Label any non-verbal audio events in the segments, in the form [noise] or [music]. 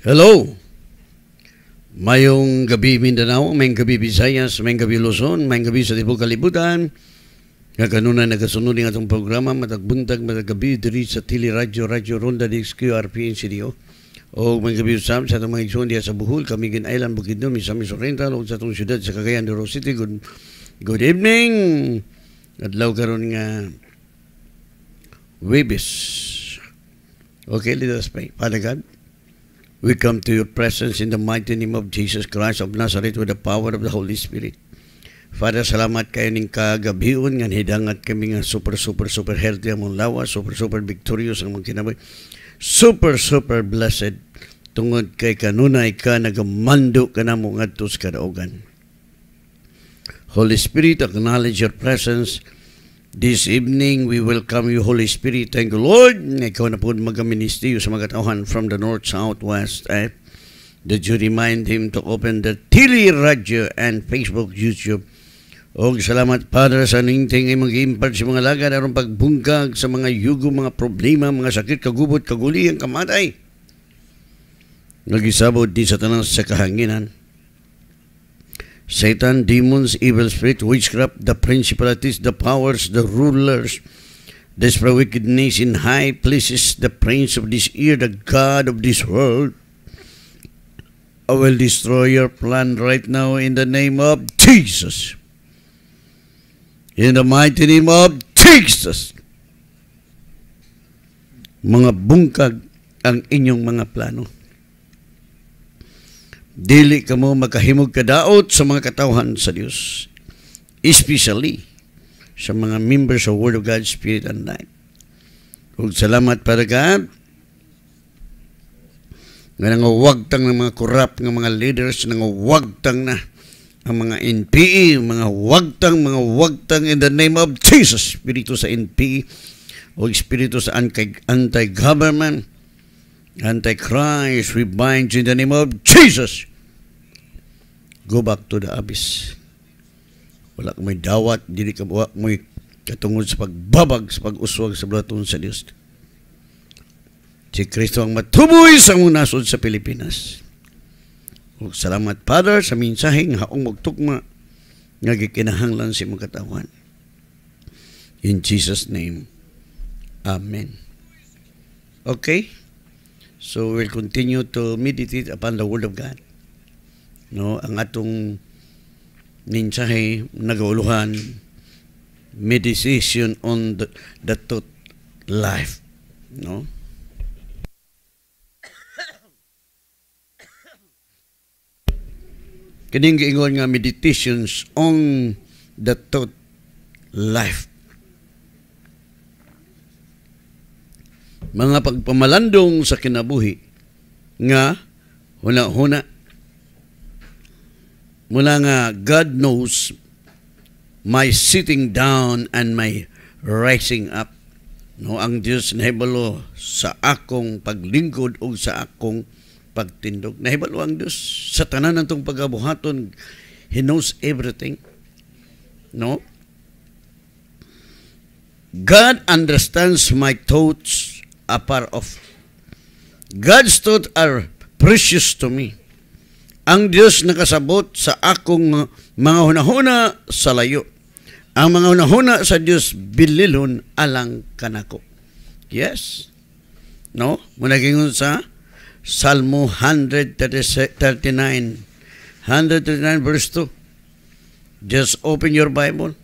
Hello! Mayong gabi Mindanao, mayong gabi Visayas, mayong gabi Luzon, mayong gabi sa Tibog Kalibutan. Kakanunan nagasunod ng atong programa, matagbuntag, matagabi, diri sa Tili Radio, Radio Ronda ng XQRPN CDO. O mayong gabi sa sa atong mga igsoon diya sa Buhol, Kamigin Island, Bukidnon, Misamis Oriental, o sa atong syudad sa Cagayan de Rose City. Good, good evening! Adlaw karon nga Webis. Okay, let us pray. Father God, We come to your presence in the mighty name of Jesus Christ of Nazareth with the power of the Holy Spirit. Father, salamat kayo ning kagabion nga hidangat kami nga super super super healthy among lawa, super super victorious ang kinabuhi. Super super blessed tungod kay kanunay ka nagamando ka namo ngadto sa kadaogan. Holy Spirit, acknowledge your presence This evening, we welcome you, Holy Spirit. Thank you, Lord. Ikaw na po mag-ministry sa mga tauhan from the north, south, west. Eh? Did you remind him to open the Tili Radio and Facebook, YouTube? O salamat, Padre, sa ninting ay mag-impart sa mga laga aron pagbungkag sa mga yugo, mga problema, mga sakit, kagubot, kaguli, ang kamatay. Nagisabot di sa tanan sa kahanginan. Satan, demons, evil spirit, witchcraft, the principalities, the powers, the rulers, desperate wickedness in high places, the prince of this year, the God of this world. I will destroy your plan right now in the name of Jesus. In the mighty name of Jesus. Mga bungkag ang inyong mga plano. Dili ka mo makahimog kadaot sa mga katawhan sa Dios. Especially sa mga members of Word of God, Spirit and Life. ug salamat para God, nga nangawagtang ng mga corrupt ng mga leaders, nangawagtang na ang mga NPE, mga wagtang, mga wagtang in the name of Jesus, spirito sa NPE, o espiritu sa anti-government, anti-Christ, we bind in the name of Jesus go back to the abyss. Wala ka may dawat, dili ka wala may katungod sa pagbabag, sa pag-uswag sa blaton sa Dios. Si Kristo ang matuboy sa mga nasod sa Pilipinas. O salamat, Father, sa minsaheng haong magtukma nga gikinahanglan si mga katawan. In Jesus' name, Amen. Okay? So we'll continue to meditate upon the Word of God no ang atong mensahe nagauluhan meditation on the, the truth life no kining giingon nga meditations on the thought life mga pagpamalandong sa kinabuhi nga huna-huna Mula nga, God knows my sitting down and my rising up. No, ang Dios nahibalo sa akong paglingkod o sa akong pagtindog. Nahibalo ang Dios sa tanan ng tong pagabuhaton. He knows everything. No? God understands my thoughts afar of God's thoughts are precious to me. Ang Dios nakasabot sa akong mga hunahuna sa layo. Ang mga hunahuna sa Dios bililon alang kanako. Yes. No? Munagingon sa Salmo 139. 139 verse 2. Just open your Bible.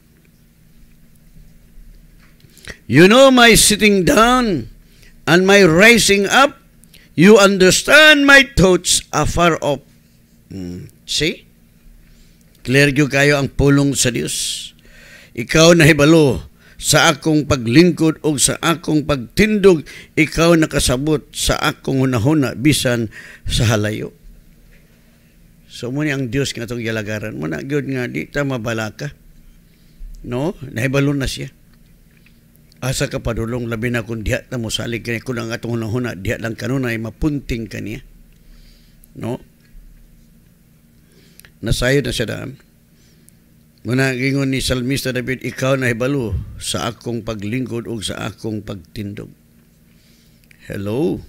You know my sitting down and my rising up. You understand my thoughts afar off. Mm. See? Clear kayo ang pulong sa Dios. Ikaw na hibalo sa akong paglingkod o sa akong pagtindog, ikaw nakasabot sa akong hunahuna bisan sa halayo. So muna ang Dios nga itong yalagaran. Muna, God nga, di ta mabalaka. No? Nahibalo na siya. Asa ka padulong labi na kung diha na mo salig kanya kung ang atong hunahuna, diha lang kanunay, mapunting kaniya. No? nasayod na siya daan. Muna gingon ni Salmista David, ikaw na hibalo sa akong paglingkod o sa akong pagtindog. Hello?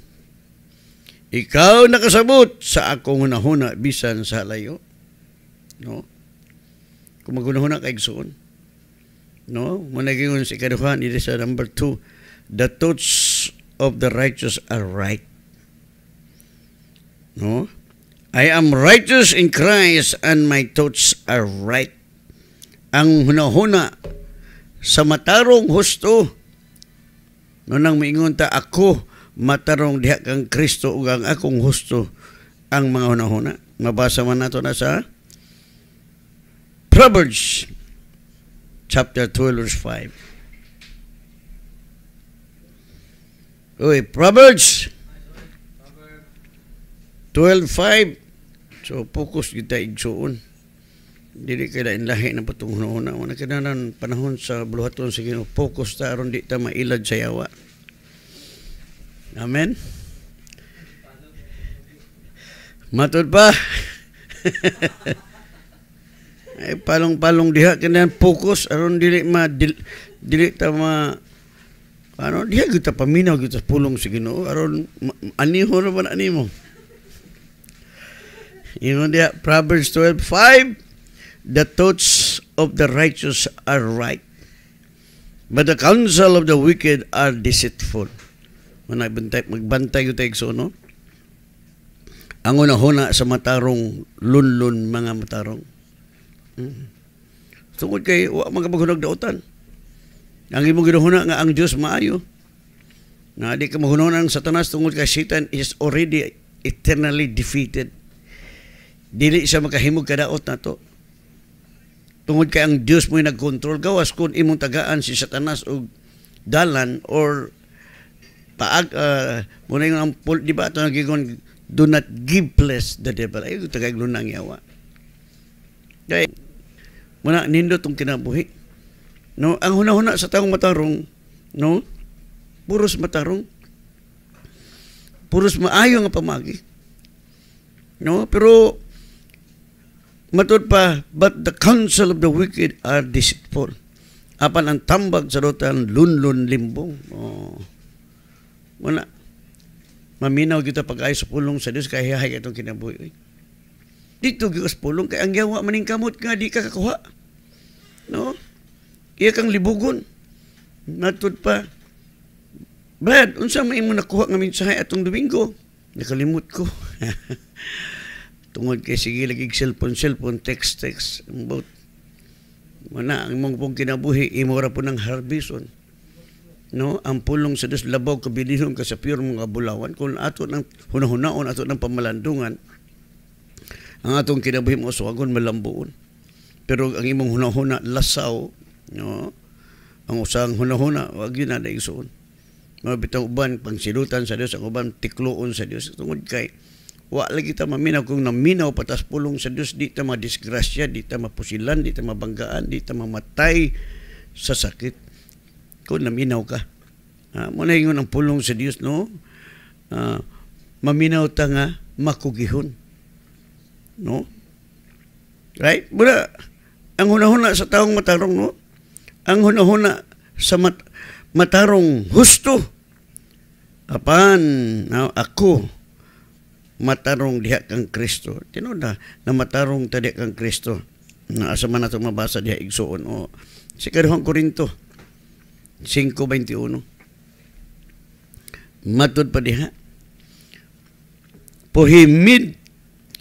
Ikaw nakasabot sa akong hunahuna bisan sa layo. No? Kung magunahuna ka igsoon. No? Muna gingon si Kaduhan, it is number two. The thoughts of the righteous are right. No? I am righteous in Christ and my thoughts are right. Ang hunahuna sa matarong husto, nunang miingon ta ako, matarong diha kang Kristo ug ang akong husto ang mga hunahuna. Mabasa man nato na sa Proverbs chapter 12 verse 5. Uy, Proverbs 12.5 So focus kita igsuon. Dili kay lain lahi na patunghunon na una kinanan panahon sa buluhaton sa Ginoo focus ta aron di ta mailad sa yawa. Amen. Matod pa. [laughs] Ay palong-palong diha kinanan focus aron dili ma dili, ta ma ano diha gyud ta paminaw gyud sa pulong sa Ginoo aron anihon man animo. Ingon diya, Proverbs 12:5, the thoughts of the righteous are right, but the counsel of the wicked are deceitful. Magbantay, magbantay yung tayo oh, so, no? Ang una-huna sa matarong lunlun mga matarong. Hmm. Tungkol kay, wa magkapaghunag daotan. Ang imong ginuhuna nga ang Dios maayo. Na di ka mahununan ang satanas tungod kay Satan is already eternally defeated. Dili siya makahimog kadaot na to. Tungod kay ang Dios mo'y nagkontrol. Gawas kung imong tagaan si satanas og dalan or paag uh, muna yung ang di ba ito nagigon do not give place the devil ay ito tagay yawa kaya muna nindot tong kinabuhi no ang huna-huna sa taong matarong no puros matarong puros maayo nga pamagi no pero Matod pa, but the counsel of the wicked are deceitful. Apan ang tambag sa rotan, lunlun limbong. Oh. Muna, maminaw kita pag-ay pulong sa Dios, kaya hihay itong kinabuhi. Dito gius pulong, kaya ang yawa maning kamot nga, di ka kakuha. No? Iya kang libugon. Matod pa, Brad, unsa may mo nakuha nga mensahe atong Domingo? Nakalimot ko. [laughs] tungod kay sige lagi cellphone cellphone text text but wala ang imong pong kinabuhi imo ra po ng harbison no ang pulong sa Dios labaw ka kabilihon ka sa pure mga bulawan kun ato nang hunahunaon ato nang pamalandungan ang atong kinabuhi mo suwagon malambuon pero ang imong hunahuna lasaw no ang usang hunahuna wag yun na igsoon mga bitaw uban pangsilutan sa Dios ang uban tikloon sa Dios tungod kay wa lagi ta maminaw kung naminaw patas pulong sa Dios di ta madisgrasya di ta mapusilan di ta mabanggaan di ta mamatay sa sakit kung naminaw ka ha mo na ingon ang pulong sa Dios no ah, maminaw ta nga makugihon no right bura ang hunahuna sa taong matarong no ang hunahuna sa mat matarong husto apan no, ako matarong diha kang Kristo. Tinuda na matarong ta diha kang Kristo. Na asa man nato mabasa diha igsuon o sa karuhang Korinto 5:21. Matud pa diha. For he made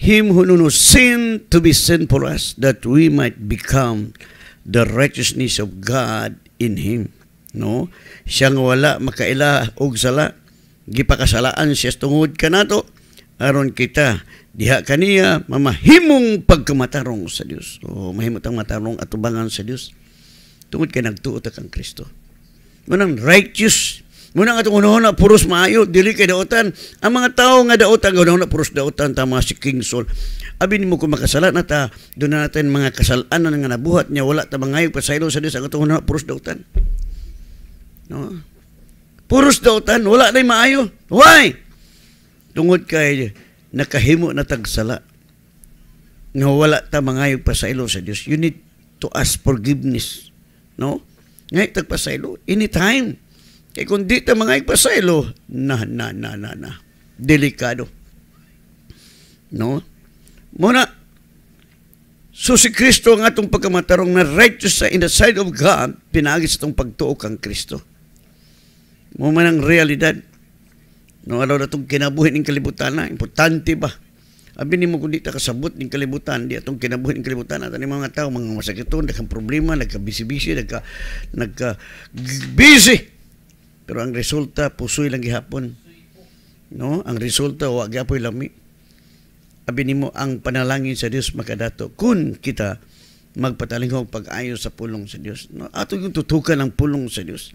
him who knew no sin to be sin for us that we might become the righteousness of God in him. No? Siya wala makaila og sala gipakasalaan siya tungod kanato aron kita diha kaniya mamahimong pagkamatarong sa Dios o mahimot ang matarong atubangan sa Dios tungod kay nagtuot kang Kristo munang righteous munang atong unahon na puros maayo dili kay daotan ang mga tawo nga daotan unahon na puros daotan tama si King Saul abi nimo kung makasala na ta do na natin mga kasalanan nga nabuhat niya wala ta mangayo pasaylo sa Dios ang atong unahon na puros daotan no puros daotan wala na maayo why tungod kay nakahimo na tagsala nga wala ta mangayog pasaylo sa Dios you need to ask forgiveness no ngay tagpasaylo anytime kay kun di ta mangayog pasaylo na na na na na delikado no muna So si Kristo ang atong pagkamatarong na righteous sa in the sight of God, pinagis itong pagtuok ang Kristo. Mo man ang realidad Nung araw na itong kinabuhi ng kalibutan na, ah, importante ba? Abi ni mo kundi ta kasabot ning kalibutan di atong kinabuhi ning kalibutan atan ni mga tao mga masakiton nagka problema nagka busy-busy nagka nagka busy pero ang resulta pusoy lang gihapon no ang resulta wa gyapoy lami abi nimo ang panalangin sa Dios makadato kun kita magpatalingog pag-ayo sa pulong sa Dios no ato yung tutukan ang pulong sa Dios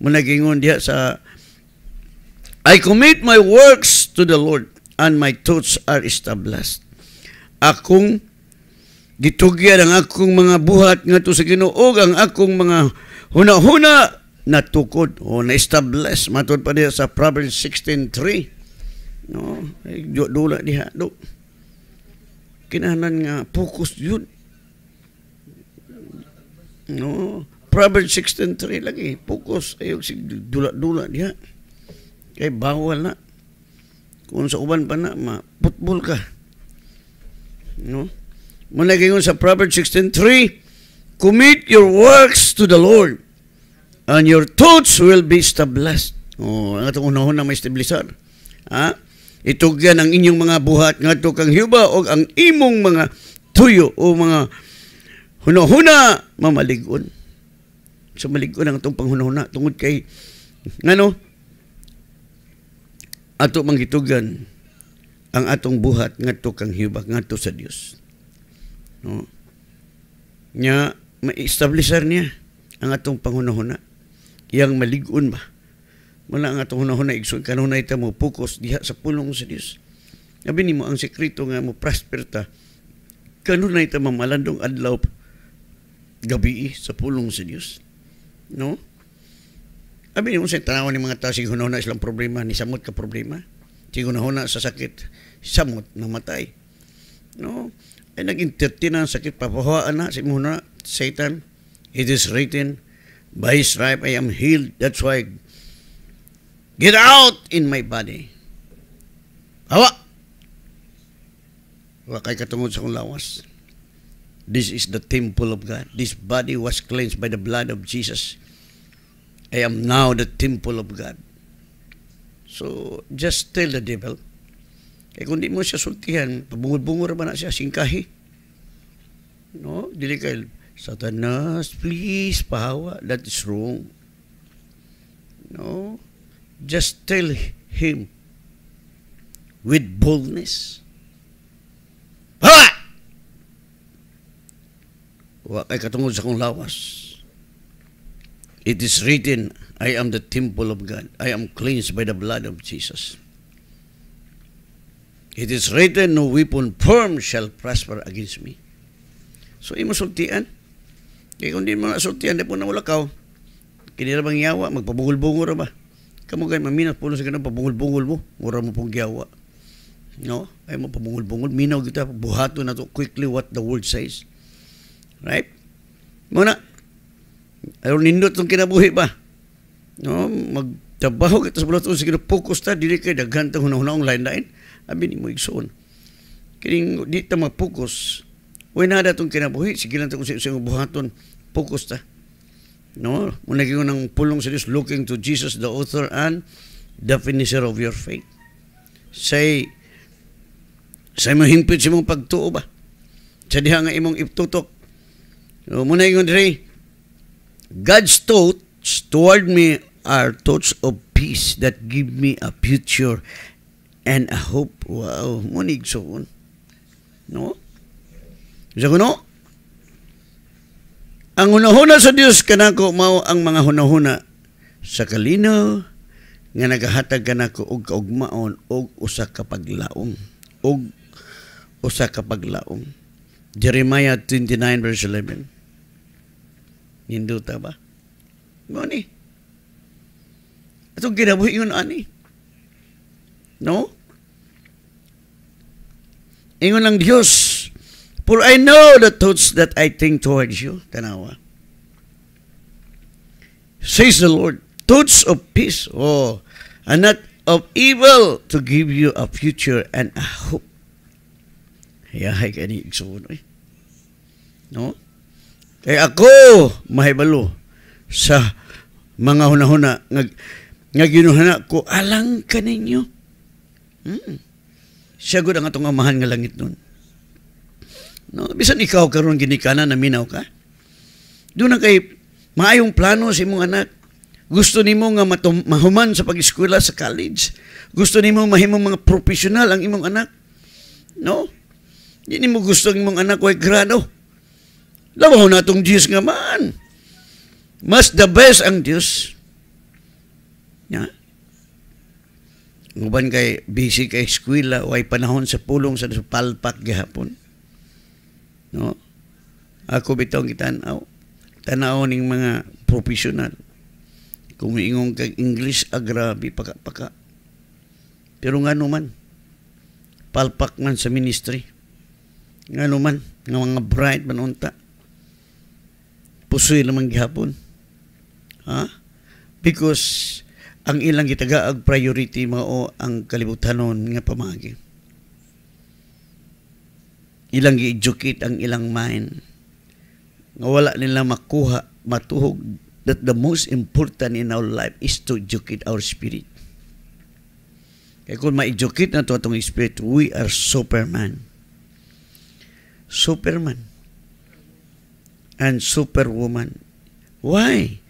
mo nagingon diha sa I commit my works to the Lord, and my thoughts are established. Akong gitugyan ang akong mga buhat nga to sa Ginoo ang akong mga hunahuna na tukod o na establish matod pa diha sa Proverbs 16:3 no dula diha do kinahanglan nga focus yun no Proverbs 16:3 lagi focus ayog sig dula-dula diha Kay bawal na. Kung sa uban pa na, maputbol ka. No? Muna kayo sa Proverbs 16.3, Commit your works to the Lord, and your thoughts will be established. Oh, ang itong unahon na may establisar. Ha? Itugyan ang inyong mga buhat nga kang hiba o ang imong mga tuyo o mga hunahuna mamaligon. So maligon ang itong panghunahuna tungod kay ano? ato manghitugan ang atong buhat ngadto kang hibak ngadto sa Dios. No. Nya ma-establisher niya ang atong panghunahuna yang maligun ba. Muna ang atong hunahuna igsoon kanunay ta mo focus diha sa pulong sa Dios. Abi mo ang sekreto nga mo prosper ta kanunay ta mamalandong adlaw gabi sa pulong sa Dios. No? Abi mo sa tanawan ni mga tao si na silang problema ni samot ka problema. Sige na sa sakit samot namatay. No? Ay eh, nag-interti na ang sakit papahuaan na si muna Satan. It is written, by his stripe I am healed. That's why get out in my body. Hawa! Wala kay katungod sa kong lawas. This is the temple of God. This body was cleansed by the blood of Jesus. I am now the temple of God. So, just tell the devil, kaya eh, kung di mo siya sultihan, pabungod-bungod ba na siya, singkahi. No? Dili kayo, Satanas, please, pahawa. That is wrong. No? Just tell him with boldness. Pahawa! Huwag kay katungod sa kong lawas. It is written, I am the temple of God. I am cleansed by the blood of Jesus. It is written, no weapon formed shall prosper against me. So, imo sultian. Kaya kung di mo nasultian, di po na wala ka. Kinirabang yawa, magpabungol-bungol ba? Kamu kayo, maminas po na sa ganang pabungol-bungol mo. Mura mo pong yawa. No? Ay mo pabungol-bungol. Minaw kita, buhato na to quickly what the word says. Right? Muna, Aron nindot tong kinabuhi ba? No, magtabaho kita sa bulat sige focus ta dili kay daghan tang hunahunahong lain lain. Abi ni mo igsoon. Kining di ta mag-focus. Uy na da tong kinabuhi sige lang tong sige buhaton focus ta. No, muna gyud nang pulong sa Dios looking to Jesus the author and the finisher of your faith. Say Say mo himpit sa imong pagtuo ba? Sa diha nga imong iptutok. No, muna ingon diri God's thoughts toward me are thoughts of peace that give me a future and a hope. Wow, munig so on. No? Sa kuno? Ang hunahuna sa Dios kanako mao ang mga hunahuna sa kalinaw nga nagahatag kanako og kaugmaon og usa ka paglaom og usa ka paglaom. Jeremiah 29 verse 11. Ninduta ba? Mo ni. Atong ginabuhi yun ani. No? Ingon ng Diyos, For I know the thoughts that I think towards you. Tanawa. Says the Lord, thoughts of peace, oh, and not of evil to give you a future and a hope. Yahay ka ni Iksuno No? Kay eh, ako mahibalo sa mga hunahuna nga nga ginuhana ko alang kaninyo. Hmm. Siya gud ang atong amahan nga langit nun. No, bisan ikaw karon ginikanan na minaw ka. Duna kay maayong plano sa imong anak. Gusto nimo nga matum- mahuman sa pag-eskwela sa college. Gusto nimo mahimong mga profesional ang imong anak. No? Hindi mo gusto ang imong anak way grado. Labaw na itong Diyos nga man. Mas the best ang Diyos. Nga. Yeah. Nguban kay busy kay eskwela o ay panahon sa pulong sa palpak gihapon. No? Ako bitong kitanaw. Tanaw ning mga profesional. Kung kay English, agrabi, ah, paka-paka. Pero nga naman, palpak man sa ministry. Nga naman, nga mga bright manunta pusoy naman gihapon. Ha? Because ang ilang gitaga ag priority mao ang kalibutanon nga pamagi. Ilang gi-educate ang ilang mind nga wala nila makuha, matuhog that the most important in our life is to educate our spirit. Kaya kung ma-educate na ito atong spirit, we are superman. Superman and superwoman. Why?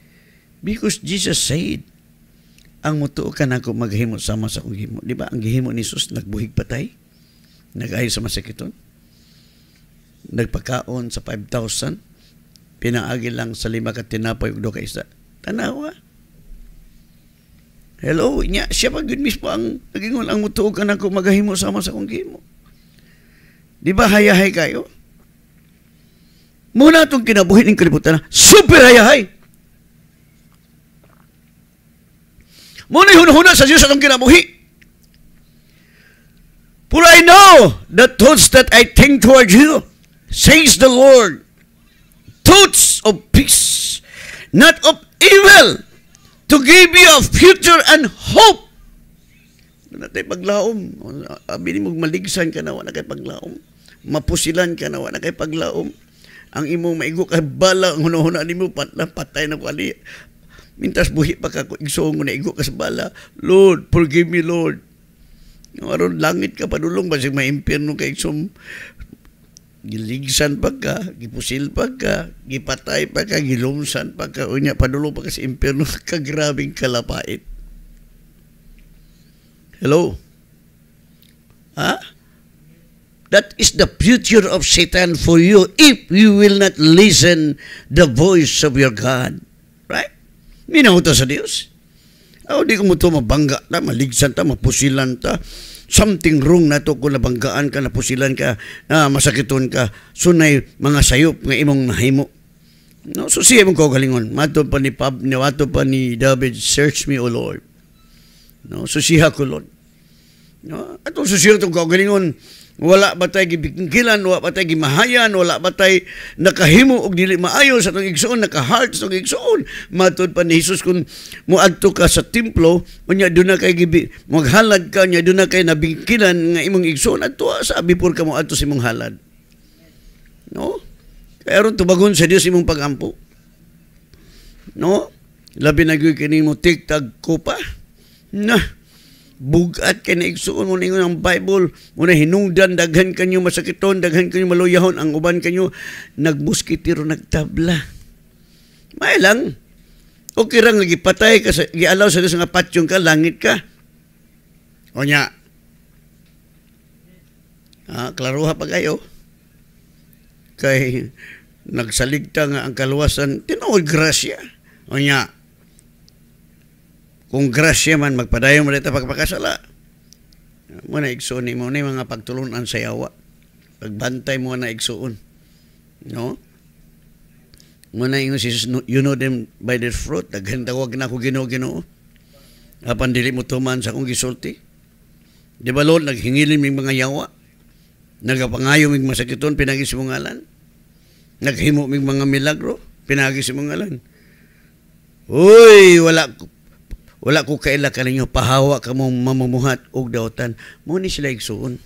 Because Jesus said, ang mutuo ka na ako maghimo sama sa kong himo. Di ba? Ang gihimo ni Jesus, nagbuhig patay, nagayo sa masikiton, nagpakaon sa 5,000, pinaagi lang sa lima ka tinapay ug ka isa. Tanawa. Hello, nya siya pa gud mismo ang nagingon ang mutuo ka na nako maghimo sama sa kong himo. Di ba hayahay kayo? Muna itong kinabuhi ng kalibutan na super hayahay. Muna hunahuna sa Diyos atong kinabuhi. For I know the thoughts that I think towards you, says the Lord, thoughts of peace, not of evil, to give you a future and hope. Wala tayo paglaom. Abinin mo maligsan ka na, wala kay paglaom. Mapusilan ka na, wala kay paglaom ang imong maigo kay bala ang hunahuna nimo patlang patay na ko mintas buhi pa ka ko igsoon ko na igo ka sa bala Lord forgive me Lord no, aron langit ka padulong basig maimpirno ka igsoon giligsan pa ka gipusil pa ka gipatay pa ka gilumsan pa ka unya padulong pa ka sa impirno [laughs] ka grabing kalapait hello ha huh? That is the future of Satan for you if you will not listen the voice of your God. Right? Minauta sa Diyos. Oh, di ko mo ito mabangga ta, maligsan ta, mapusilan ta. Something wrong na ito kung nabanggaan ka, napusilan ka, na masakiton ka. Sunay mga sayop nga imong nahimo. No, so siya mong kagalingon. Mato pa ni Pab, mato pa ni David, search me, O Lord. No, so siya ko, Lord. No, atong so siya itong kagalingon wala batay tay wala batay tay gimahayan wala batay tay nakahimo og dili maayo sa atong igsoon nakaheart sa atong igsoon matud pa ni Hesus kun moadto ka sa templo unya do na kay gibi maghalad ka unya do na kay nabingkilan nga imong igsoon adto sa before ka mo adto sa imong halad no kay aron tubagon sa Dios imong pagampo no labi na gyud kini mo tigtag ko pa na bugat kay igsuon mo ningon ang Bible mo na hinungdan daghan kanyo masakiton daghan kanyo maluyahon ang uban kanyo nagmuskitiro nagtabla may lang o kirang nagipatay ka gialaw sa Dios nga patyong ka langit ka o nya ah, klaruha pa kayo kay nagsaligta nga ang kaluwasan tinuod grasya o nya kung grasya man, magpadayon mo dito pagpakasala. Muna igsoon ni mo ni mga pagtulunan sa yawa. Pagbantay mo na igsuon No? Muna yung si you know them by their fruit. Daghan tawag na ako gino-ginoo. Apan dili mo tuman sa kong gisulti. Di ba Lord, naghingilin ming mga yawa. Nagapangayo ming masakiton, pinagis mong alan. Naghimo ming mga milagro, pinagis mong alan. Uy, wala wala ko kaila kaninyo pahawa ka mong mamumuhat og dautan. mo ni sila igsoon.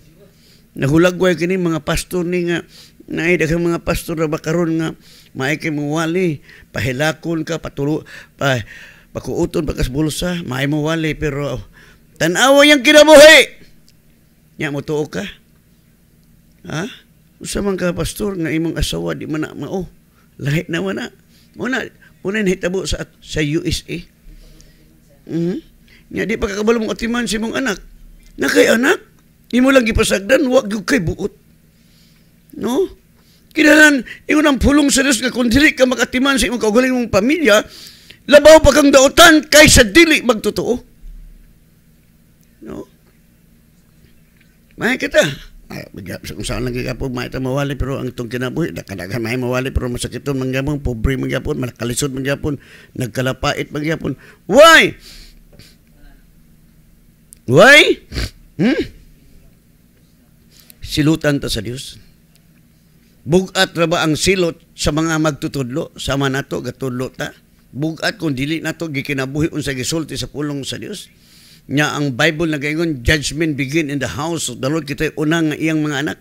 nahulagway kini mga pastor ni nga naay daghang mga pastor ra bakaron nga maay kay mawali pahilakon ka patulo pa pakuuton pagkas bulsa maay mawali pero tanawa aw yang kinabuhi nya mo tuo ka ha usa man ka pastor nga imong asawa di man na mao lahi na man na mo na mo hitabo sa sa USA Mm-hmm. Nga di pagkakabalo mong atiman si mong anak. Na kay anak, imo lang gipasagdan, wag yung kay buot. No? Kinalan, ingon ang pulong sa Diyos nga kung dili ka makatiman sa imong kaugaling mong pamilya, labaw pa kang daotan kaysa dili magtotoo. No? Mahal kita kung saan lang gigapon maita mawali pero ang itong kinabuhi nakadagan may mawali pero masakit masakiton mangyapon pobre mangyapon malakalisod mangyapon nagkalapait mangyapon why why hmm? silutan ta sa Dios bugat ra ba ang silot sa mga magtutudlo sama nato gatudlo ta bugat kung dili nato gikinabuhi unsa gisulti sa pulong sa Dios nya ang Bible na judgment begin in the house of the Lord. Kita unang iyang mga anak.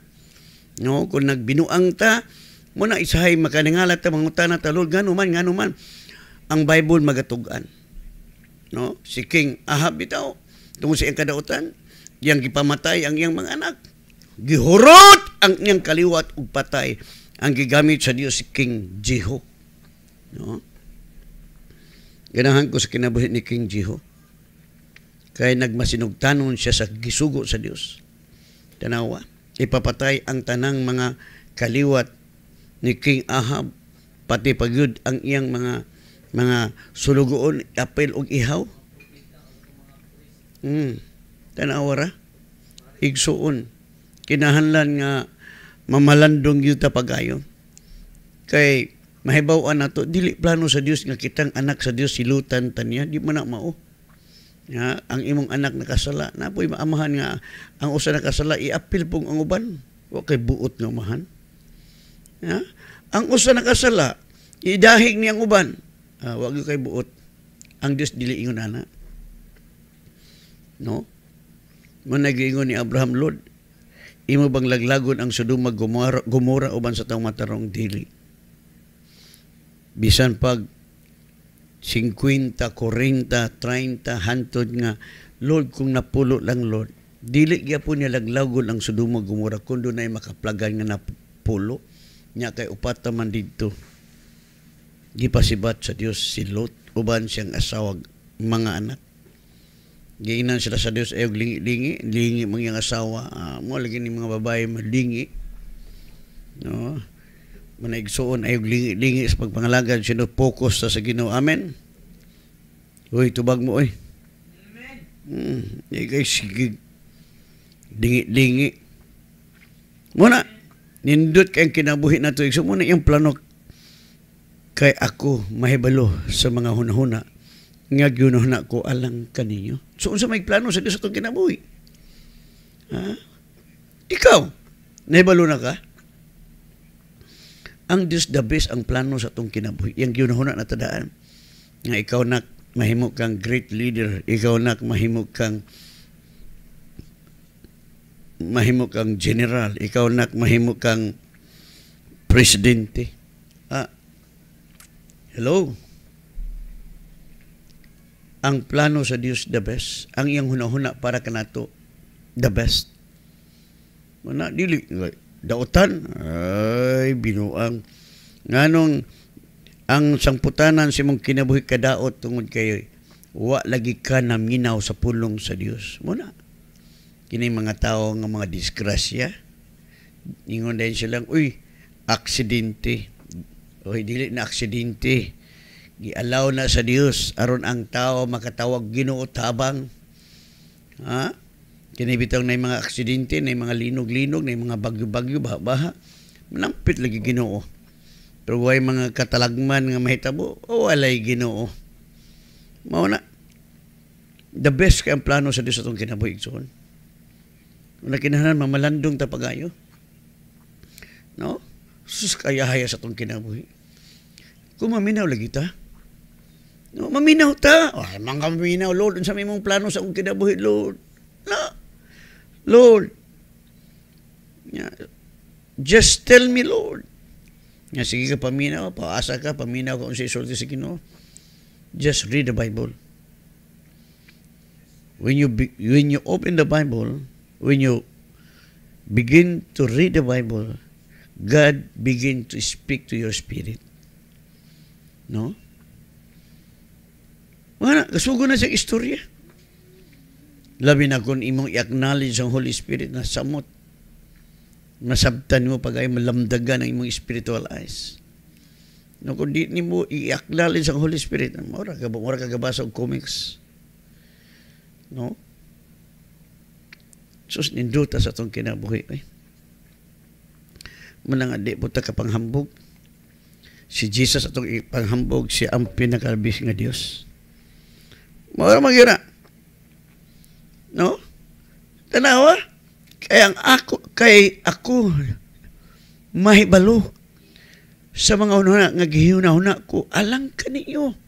No? Kung nagbinuang ta, mo na isahay makaningalat ta, mangutana ta, Lord, ganuman, ganuman. Ang Bible magatugan. No? Si King Ahab bitaw, tungo sa iyang kadautan, iyang gipamatay ang iyang mga anak. Gihurot ang iyang kaliwat ug patay ang gigamit sa Dios si King Jeho. No? Ganahan ko sa kinabuhi ni King Jeho Kay nagmasinugtanon siya sa gisugo sa Dios. Tanawa, ipapatay ang tanang mga kaliwat ni King Ahab pati pagyud ang iyang mga mga sulugoon, apel og ihaw. Mm. Tanawa ra. Igsuon. kinahanlan nga mamalandong yuta pagayo. Kay mahibaw-an nato dili plano sa Dios nga kitang anak sa Dios silutan tanya di man na mao nga ang imong anak nakasala na napoy maamahan nga ang usa nakasala iapil pong ang uban wa kay buot nga umahan nga? ang usa nakasala idahig niyang uban ah, wa kay buot ang Dios dili ingon ana no mo nagingon ni Abraham Lord imo bang laglagon ang suduma gumora, gumora uban sa tawong matarong dili bisan pag 50, 40, 30, hantod nga, Lord, kung napulo lang, Lord, dili gya po niya laglagon ang sudumag gumura, kundo na'y makaplagan nga napulo, niya kay upata man dito. Gipasibat sa Dios si Lot, uban siyang asawag, mga anak. Giinan sila sa Dios ayog lingi-lingi, lingi mga asawa, uh, mo lagi ni mga babae malingi. No? manaigsoon ay lingi-lingi sa pagpangalagad sino focus sa sa Ginoo amen uy tubag mo uy amen mm, ikay sige dingi-lingi muna nindot kayong kinabuhi na ito so muna yung plano kay ako mahibalo sa mga hunahuna nga na ko alang kaninyo so unsa may plano sa Dios atong kinabuhi ha ikaw nahibalo na ka ang Dios the best ang plano sa tong kinabuhi. Yang ginahuna na tadaan nga ikaw nak mahimo kang great leader, ikaw nak mahimo kang mahimo kang general, ikaw nak mahimo kang presidente. Ah, hello. Ang plano sa Dios the best, ang iyang hunahuna para kanato the best. Mana dili dautan ay binuang nganong ang sangputanan si mong kinabuhi kadaot tungod kay wa lagi ka naminaw sa pulong sa Dios muna kini mga tao nga mga disgrasya ingon din silang uy aksidente oy dili na aksidente giallow na sa Dios aron ang tao makatawag Ginoo tabang ha Kinibitang na mga aksidente, na mga linog-linog, na mga bagyo-bagyo, baha-baha. Manampit lagi ginoo. Pero way mga katalagman nga mahitabo, o alay ginoo. Mao na. The best kay plano sa Dios atong kinabuhi igsoon. Una kinahanan mamalandong ta pagayo. No? Sus kayahaya sa atong kinabuhi. Kung maminaw lagi ta. No, maminaw ta. Ay, mga maminaw, Lord. Unsa may mong plano sa akong kinabuhi, Lord. Lord, just tell me, Lord. Nga, sige ka, paminaw, paasa ka, paminaw ka kung sa isulti sa Ginoo. Just read the Bible. When you, be, when you open the Bible, when you begin to read the Bible, God begin to speak to your spirit. No? Wala, kasugo na sa istorya. Labi na kung imong i-acknowledge ang Holy Spirit na samot. masabtan mo pagay ay malamdagan ang imong spiritual eyes. No, kung di ni mo i-acknowledge ang Holy Spirit, mura ka, mura ka gabasa og comics. No? Sus, ninduta sa itong kinabuhi. Eh. Muna nga, di po kapanghambog. Si Jesus atong ipanghambog, siya ang pinakabis nga Dios. Mura magira. No? Tanawa? Kay ang ako, kay ako mahibalo sa mga ununa nga gihuna-huna ko alang kaniyo.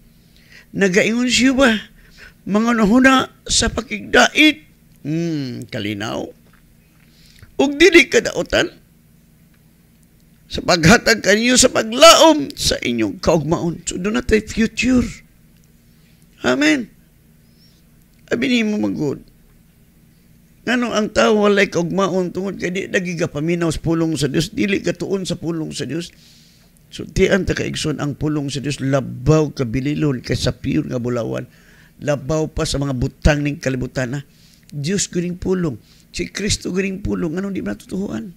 Nagaingon siyo ba mga ununa sa pakigdait? Hmm, kalinaw. Ug dili kadaotan sa paghatag kaninyo sa paglaom sa inyong kaugmaon. So do not future. Amen. Abi ni mo magod. Ngano ang tao walay kaugmaon tungod kay di nagiga paminaw sa pulong sa Dios, dili katuon sa pulong sa Dios. So tian ta kaigsoon ang pulong sa Dios labaw ka kabililon kay sa pure nga bulawan. Labaw pa sa mga butang ning kalibutan na. Dios guring pulong, si Kristo guring pulong, nganong di matutuhan.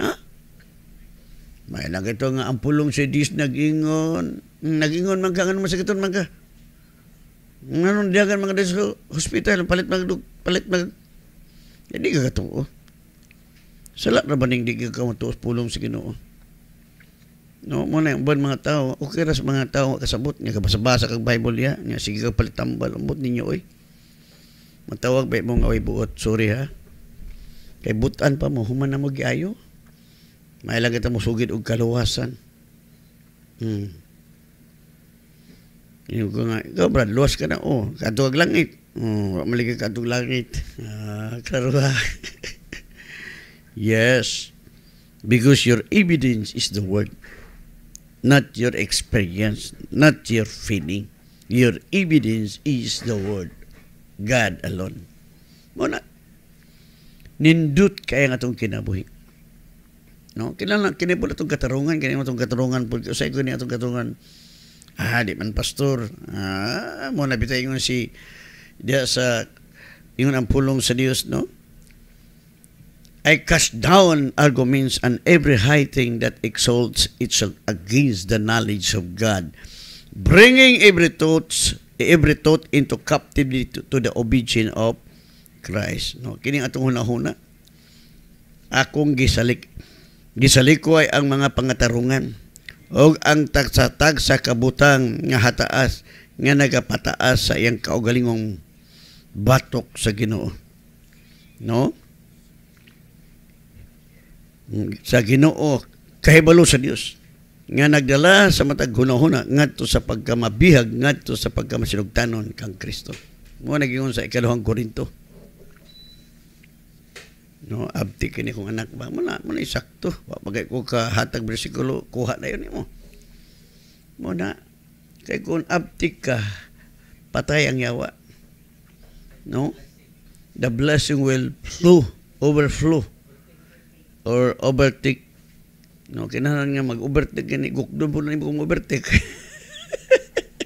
Ha? May lang ito nga ang pulong sa Dios nagingon, nagingon man ka ngano man sa man ka. Nganon diagan mga Dios hospital palit magdug palit mag eh, hindi ka katuo. Sala na ba ning ka kamatuos pulong sa Ginoo? No, mo na yung mga tao, okay ras mga tao kasabot niya kabasa-basa kag Bible ya, niya sige ka palit tambal ambot ninyo oy. Matawag ba mo nga way buot, sorry ha. Kay butan pa mo human na mo giayo. Mailagay ta mo sugid og kaluwasan. Hmm. Yung ko nga, ikaw brad, luwas ka na, oh, katugag langit. Eh. Oh, maligay ka itong langit. Ah, karuha. [laughs] yes. Because your evidence is the word. Not your experience. Not your feeling. Your evidence is the word. God alone. Muna. Nindut kaya nga itong kinabuhi. No? Kinala, kinibula itong katarungan. Kinibula itong katarungan. Usay ko niya itong katarungan. Ah, di man pastor. Ah, muna bitay ko si diya sa yun ang pulong sa Dios no I cast down arguments and every high thing that exalts itself against the knowledge of God bringing every thoughts every thought into captivity to, to the obedience of Christ no kini atong hunahuna akong gisalik gisalik ko ay ang mga pangatarungan o ang tagsatag sa kabutang nga hataas nga nagapataas sa iyang kaugalingong batok sa Ginoo. No? Sa Ginoo, kahibalo sa Dios nga nagdala sa matag hunahuna ngadto sa pagkamabihag ngadto sa pagkamasinugtanon kang Kristo. Mo nagingon sa ikaduhang Korinto. No, abti kini kong anak ba mo na mo na isakto. Wa bagay ko ka hatag bersikulo kuha na yon imo. Mo na kay kun abti ka patay ang yawa no? The blessing will flow, overflow, or overtake. No, kinahanan nga mag-overtake gani. Gukdon po na niyo kung overtake.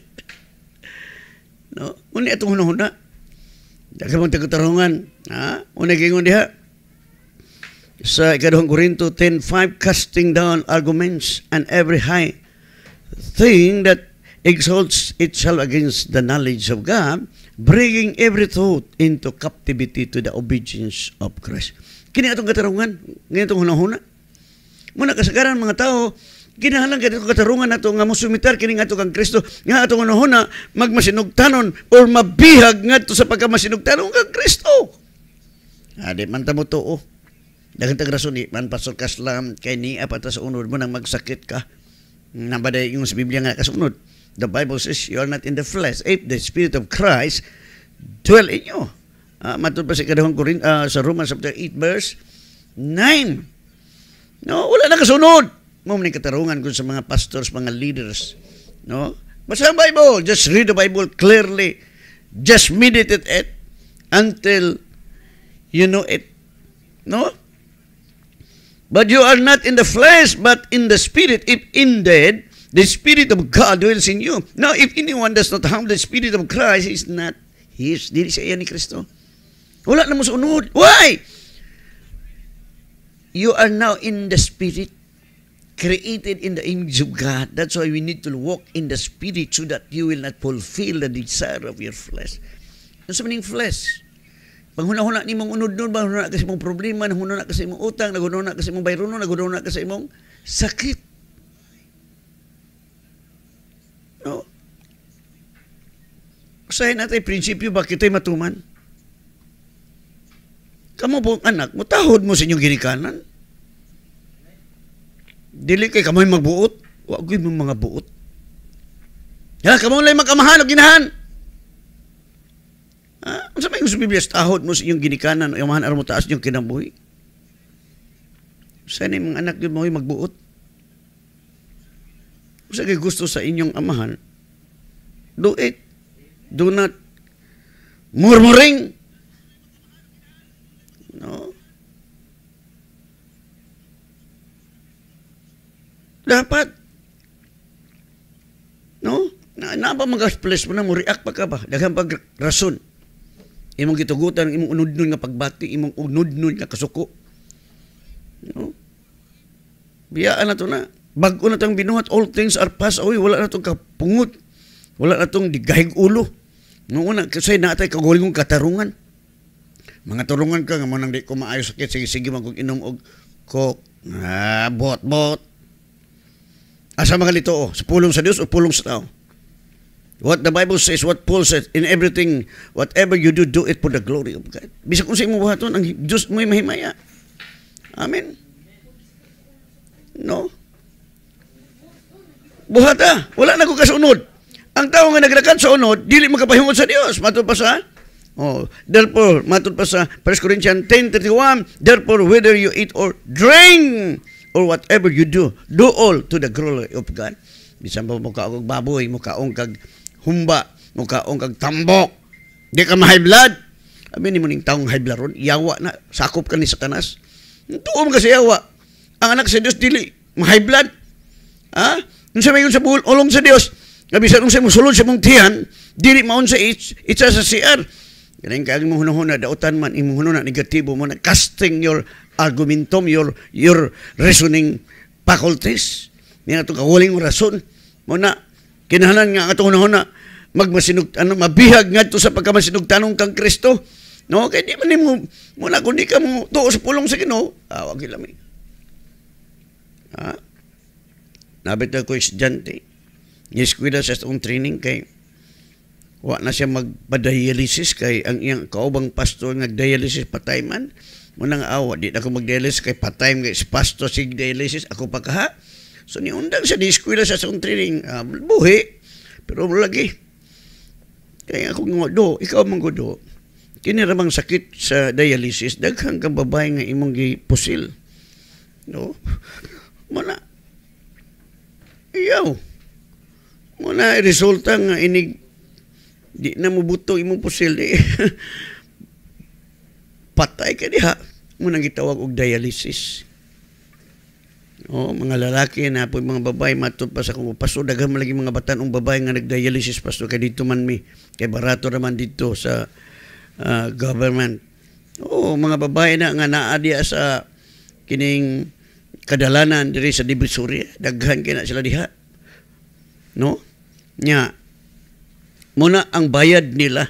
[laughs] no? huna-huna hunahuna. Dagamang tagutarungan. Ha? Una gingon diha. Sa ikaduhang Korinto 10.5, Casting down arguments and every high thing that exalts itself against the knowledge of God, bringing every thought into captivity to the obedience of Christ. Kini atong katarungan, ngayon itong hunahuna. Muna kasagaran mga tao, ginahalang ganito katarungan nato nga musumitar kini nga kang Kristo nga atong hunahuna magmasinugtanon or mabihag nga sa pagkamasinugtanon kang Kristo. Adi man tamo to oh. Dagang tagrason ni man pastor kaslam kay ni apatas unod mo nang magsakit ka. Nabaday yung sa Biblia nga kasunod The Bible says, you are not in the flesh. If the Spirit of Christ dwell in you. Uh, matod pa sa kadahong Korin, uh, ah, sa Romans chapter 8 verse 9. No, wala na kasunod. Mo ni katarungan ko sa mga pastors, mga leaders, no? Basta ang Bible, just read the Bible clearly. Just meditate it until you know it. No? But you are not in the flesh, but in the spirit, if indeed The Spirit of God dwells in you. Now, if anyone does not have the Spirit of Christ, is not his. Dili siya ni Kristo. Wala na mo sa unod. Why? You are now in the Spirit, created in the image of God. That's why we need to walk in the Spirit so that you will not fulfill the desire of your flesh. Ano sa maning flesh? Pag huna-huna ni mong unod nun, huna kasi mong problema, huna na kasi mong utang, naghuna na kasi mong bayrono, naghuna na kasi mong sakit. Usahin natin prinsipyo, bakit ay matuman? Kamu po anak mutahod mo sa inyong ginikanan. Dili kay kamay magbuot. Huwag mo mga buot. Ya, kamo lang magkamahan o ginahan. Ha? sa may sa Biblia, tahod mo sa inyong ginikanan, o yamahan aram mo taas inyong kinabuhi. Sana yung mga anak yun mo magbuot. Sa gusto sa inyong amahan, do it. Do not murmuring. No? Dapat. No? Na, na pa mag-express mo na mo, react pa ka ba? Daghang pag-rason. Imong gitugutan, imong unod nga pagbati, imong unod-nun nga kasuko. No? Biyaan na to na. Bago na itong binuhat, all things are passed away. Wala na itong kapungot. Wala na itong digahig ulo. Noon na, kasi natay kagulingong katarungan. Mga turungan ka, nga nang di ko maayo sakit, sige, sige, mag inom og coke, ah, bot, bot. Asa mga lito, oh, sa pulong sa Dios o pulong sa tao. What the Bible says, what Paul says, in everything, whatever you do, do it for the glory of God. Bisa kung sa imo buhaton, ang Dios mo'y mahimaya. Amen. No? Buhat ah. Wala na ko kasunod. Ang tao nga nagrakad sa unod, dili makapahimot sa Dios. Matod pa sa Oh, therefore, matod pa sa 1 Corinthians 10:31, therefore whether you eat or drink or whatever you do, do all to the glory of God. Bisan pa mo kaong baboy, mo kaong kag humba, mo kaong kag tambok. Di ka ma-high blood. Abi ni mo ning taong high blood ron, yawa na sakop ka ni Satanas. Tuom sa yawa. Ang anak sa Dios dili ma-high blood. Ha? Ah, unsa may sa bulong sa Dios? Nga bisan unsay mong sulod sa mong tiyan, dili maon sa itsa sa CR. Galing kag mo hunahuna dautan man imong hunahuna negatibo mo na casting your argumentum, your your reasoning faculties. Ni ato kahuling rason mo na kinahanglan nga ato hunahuna magmasinog ano mabihag ngadto sa pagkamasinugtanong kang Kristo. No, kay di man nimo mo na kundi ka mo tuo sa pulong sa Ginoo, awag ah, gilami. Ha? Eh. Ah, nabit na ko estudyante. Niskwila sa itong training kay wa na siya magpa-dialysis kay ang iyang kaubang pastor nag-dialysis patay man munang awa di ako mag-dialysis kay patay kay pasto sig dialysis ako pa kaha so niundang siya di eskwela sa sound training uh, buhi pero lagi kaya ako nga do ikaw man do kini ramang sakit sa dialysis daghang kang babae nga imong gipusil no [laughs] muna iyaw Muna, resulta nga inig, di na mubuto imong pusil, di. [laughs] Patay ka diha. Muna gitawag og dialysis. O, mga lalaki na po mga babae, matod pa sa kung paso, daghan lagi mga batanong babae nga nag-dialysis, pasto kay dito man mi, kay barato naman dito sa uh, government. O, mga babae na nga naadya sa kining kadalanan diri sa Divisoria, daghan kay na sila diha. No? nya muna ang bayad nila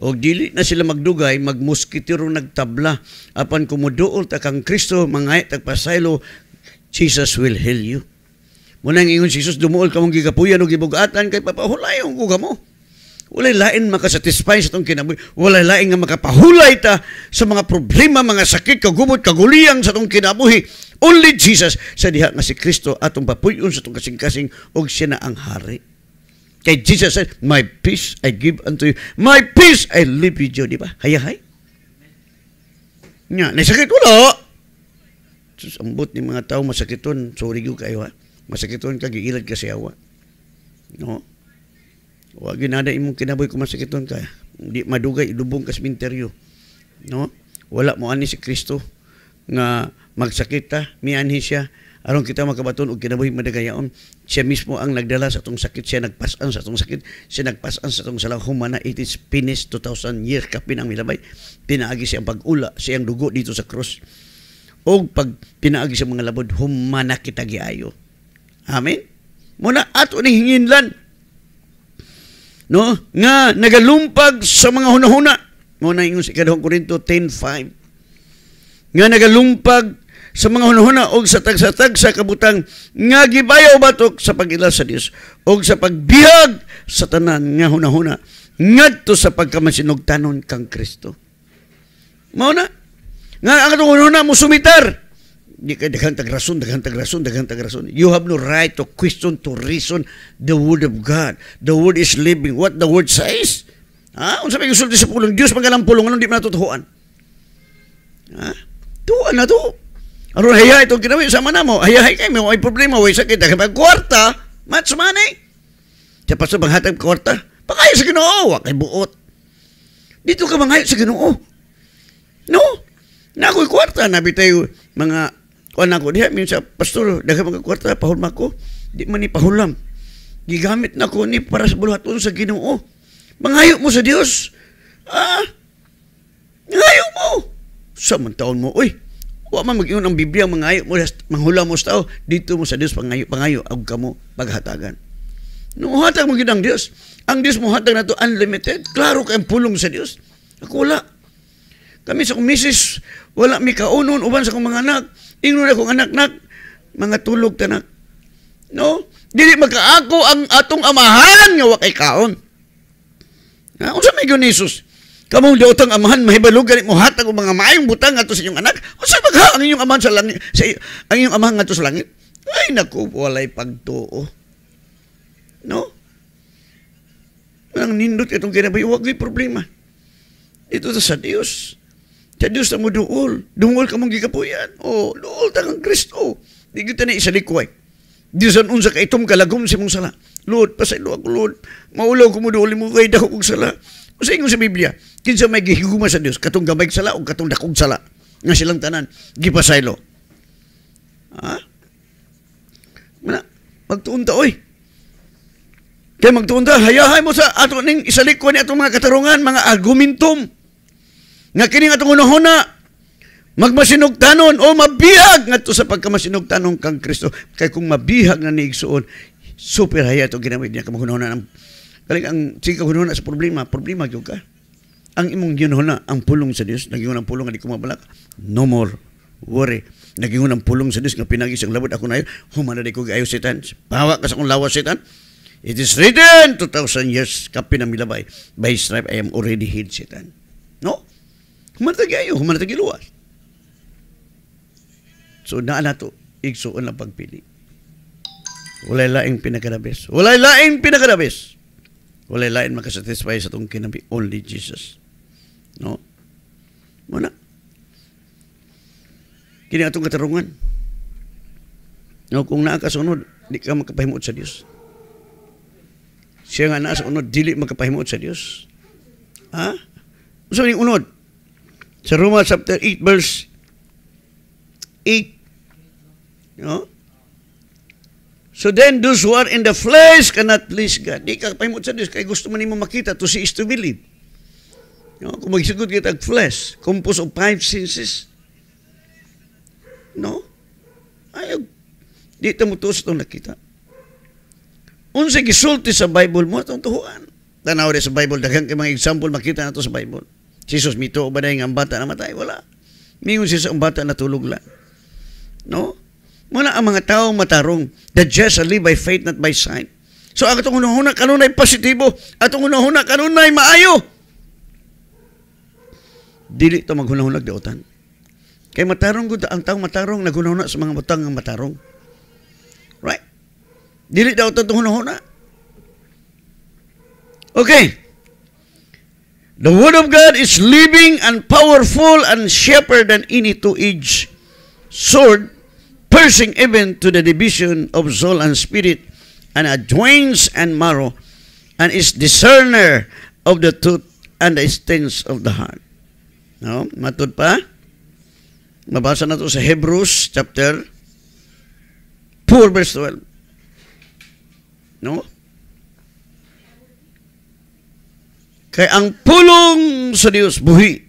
o dili na sila magdugay magmuskitero nagtabla apan kumuduol ta kang Kristo mangay tagpasaylo Jesus will heal you muna ang ingon si Jesus dumuol kamong gigapuyan o gibugatan kay papahulay ang kuga mo Walay lain makasatisfy sa itong kinabuhi. Walay lain nga makapahulay ta sa mga problema, mga sakit, kagubot, kaguliyang sa itong kinabuhi. Only Jesus sa diha nga si Kristo atong papuyon sa itong kasing-kasing og siya na ang hari. Kay Jesus said, My peace I give unto you. My peace I leave with you. Di ba? Hayahay. Nga, nasakit ulo. Sus, ambot ni mga tao, masakiton. Sorry ko kayo ha. Masakiton ka, giilad kasi awa. No? Huwag yun nada imong kinaboy kung masakiton ka. Hindi madugay, ilubong ka sa minteryo. No? Wala mo ani si Kristo nga magsakit ta, mianhi siya, aron kita makabaton og kinabuhi madagayaon siya mismo ang nagdala sa atong sakit siya nagpasan sa atong sakit siya nagpasan sa atong salahuma humana it is finished 2000 years kapin ang milabay pinaagi siya ang pag-ula siya ang dugo dito sa cross og pag pinaagi sa mga labod humana kita giayo amen muna ato ni hinginlan no nga nagalumpag sa mga hunahuna mo na ingon si kadhong Korinto 10:5 nga nagalumpag sa mga hunahuna o sa tagsatag sa kabutang nga gibayaw batok sa pagila sa Dios o sa pagbihag sa tanan nga hunahuna ngadto sa pagkamasinugtanon kang Kristo. Mao na nga ang atong hunahuna mo sumitar di ka daghan tag rason daghan tag rason daghan tag rason you have no right to question to reason the word of God the word is living what the word says ha unsa yung gisulti sa pulong Dios magalang pulong anong di man natutuhan ha tuwa na to Aron hayay itong ginawi sa manamo. Hayay kay mo ay problema way sa kita. Kapag kwarta, match money. Siya pa sa banghatag kwarta. Pakayo sa Ginoo, wa kay buot. Dito ka mangayo sa Ginoo. No. Na ako'y kwarta na bitay mga kuan ako diha minsa pastor daghan mga kwarta pahulma ko. Di man ni pahulam. Gigamit na ko ni para sa bulaton sa Ginoo. Mangayo mo sa Dios. Ah. Ngayo mo. Sa taon mo, uy. Wa man mag-iyon ang Biblia mangayo mo manghula mo sa tao dito mo sa Dios pangayo pangayo ug kamo paghatagan. No hatag mo gid ang Dios. Ang Dios mo hatag nato unlimited. Klaro kay pulong sa Dios. Ako wala. Kami sa kong misis, wala mi kaunon uban sa kong mga anak. Ingnon akong anak-nak mga tulog tanak. No? Dili magkaako ang atong amahan nga wakay kaon. Ha? Unsa may gyud Jesus? Kamong daotang amahan mahibalo gani mo hatag og mga maayong butang ato sa inyong anak. O sa ka ang inyong amahan sa langit sa ang inyong amahan ato sa langit. Ay nako, walay pagtuo. No? Ang nindot itong ginabay, huwag ko'y problema. Ito sa Dios. Sa Dios na mo duol. Dungol ka mong gigapuyan. O, duol tangang Kristo. Di kita na isalikway. Diyos ang unsa ka itong kalagom si mong sala. Lord, pasay ako, Lord. Maulaw ko mo duol mo kay dahog sala. Sa ingon sa Biblia, kinsa may gihiguma sa Dios, katong gabay sala o katong dakog sala nga silang tanan gipasaylo. Ha? Mana magtuon ta oy. Kay magtuon ta hayahay mo sa ato ning isalikwan ni atong mga katarungan, mga argumentum nga kini atong unahuna magmasinugtanon o mabihag ngadto sa pagkamasinugtanon kang Kristo kay kung mabihag na ni niigsuon super haya to ginamit niya kamagunahon ng kaya ang sige ko sa problema, problema gyud ka. Ang imong ginhuna ang pulong sa Dios, nagingon ang pulong nga di ko mabalak. No more worry. Nagingon ang pulong sa Dios nga pinagi ang labot ako nayo, humana di ko gaayo Satan. Bawa ka sa akong lawas Satan. It is written 2000 years kapi na milabay. By stripe I am already healed Satan. No? Humana ayo, humana luwas. So naa to, igsuon na pagpili. Walay laing pinakadabes. Walay laing pinakadabes wala lain makasatisfy sa itong kinabi. Only Jesus. No? Muna. Kini atong katarungan. No, kung naa ka sunod, di ka makapahimuot sa Dios. Siya nga naa sa unod, dili makapahimuot sa Dios. Ha? Unsa ning unod? Sa Roma chapter 8 verse 8. No? So then, those who are in the flesh cannot please God. Di ka pahimot sa Diyos, kaya gusto man nimo makita, to see is to believe. No? Kung magsigod kita ang flesh, composed of five senses, no? Ayaw. Di ta mo tuos itong nakita. Unsa gisulti sa Bible mo, itong tuhuan. Tanaw rin sa Bible, daghang kay mga example makita nato sa Bible. Jesus, mito ba na ang bata na matay? Wala. Mingon siya sa bata na tulog lang. No? Muna ang mga tao matarong. The just shall live by faith, not by sight. So ang itong unahuna kanunay positibo, at ang unahuna kanunay maayo. Dili ito maghunahunag daotan. Kay matarong gud ang tao matarong naghunahuna sa mga butang nga matarong. Right? Dili daw ito hunahuna. Okay. The Word of God is living and powerful and sharper than any two-edged sword piercing even to the division of soul and spirit, and adjoins and marrow, and is discerner of the truth and the intents of the heart. No? Matod pa? Mabasa na to sa Hebrews chapter 4 verse 12. No? Kay ang pulong sa Diyos buhi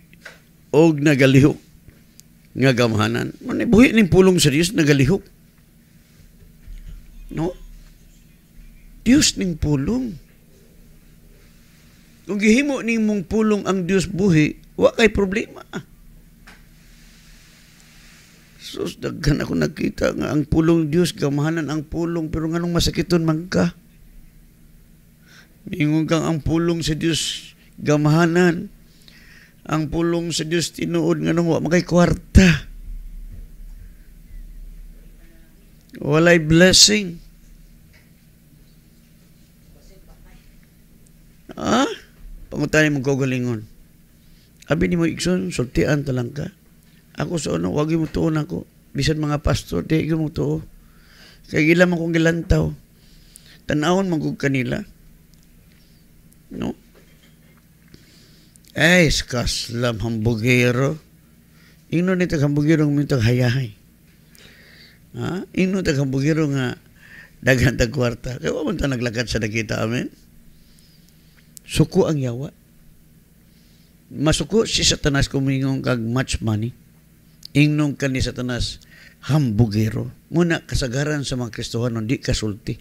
og nagalihok nga gamhanan. Ano, buhi ning pulong sa Dios nagalihok. No? Dios ning pulong. Kung gihimo ning mong pulong ang Dios buhi, wa kay problema. Sus, daghan ako nakita nga ang pulong Dios gamahanan ang pulong pero nganong masakiton man ka. Mingon kang ang pulong sa Dios gamahanan ang pulong sa Dios tinuod nga nung wa makay kwarta walay blessing ah pangutan mo gogalingon abi ni mo ikson, sultian talang ka ako sa uno wagi mo tuon ako bisan mga pastor di mo tuo kay gila man kong gilantaw tanawon mo kog kanila no ay, kaslam hambugero. Ino ni hambugero ng mintag hayahay. Ha? Ino tag hambugero nga daghan tag kwarta. Kaya wala ta naglakat sa nakita amin. Suku ang yawa. Masuko si Satanas kumingong kag much money. Ingnong ka ni Satanas hambugero. Muna kasagaran sa mga Kristohanon, di kasulti.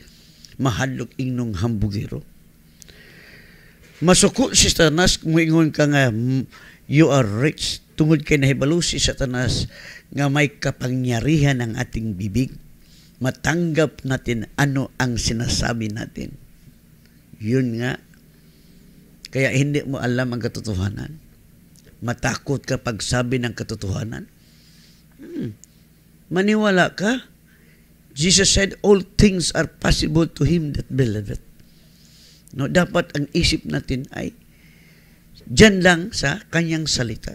Mahalok ingnong hambugero. Masuko si Satanas mo ka nga you are rich tungod kay nahibalo si Satanas nga may kapangyarihan ang ating bibig. Matanggap natin ano ang sinasabi natin. Yun nga. Kaya hindi mo alam ang katotohanan. Matakot ka pag sabi ng katotohanan. Hmm. Maniwala ka. Jesus said, all things are possible to him that believeth. No, dapat ang isip natin ay diyan lang sa kanyang salita.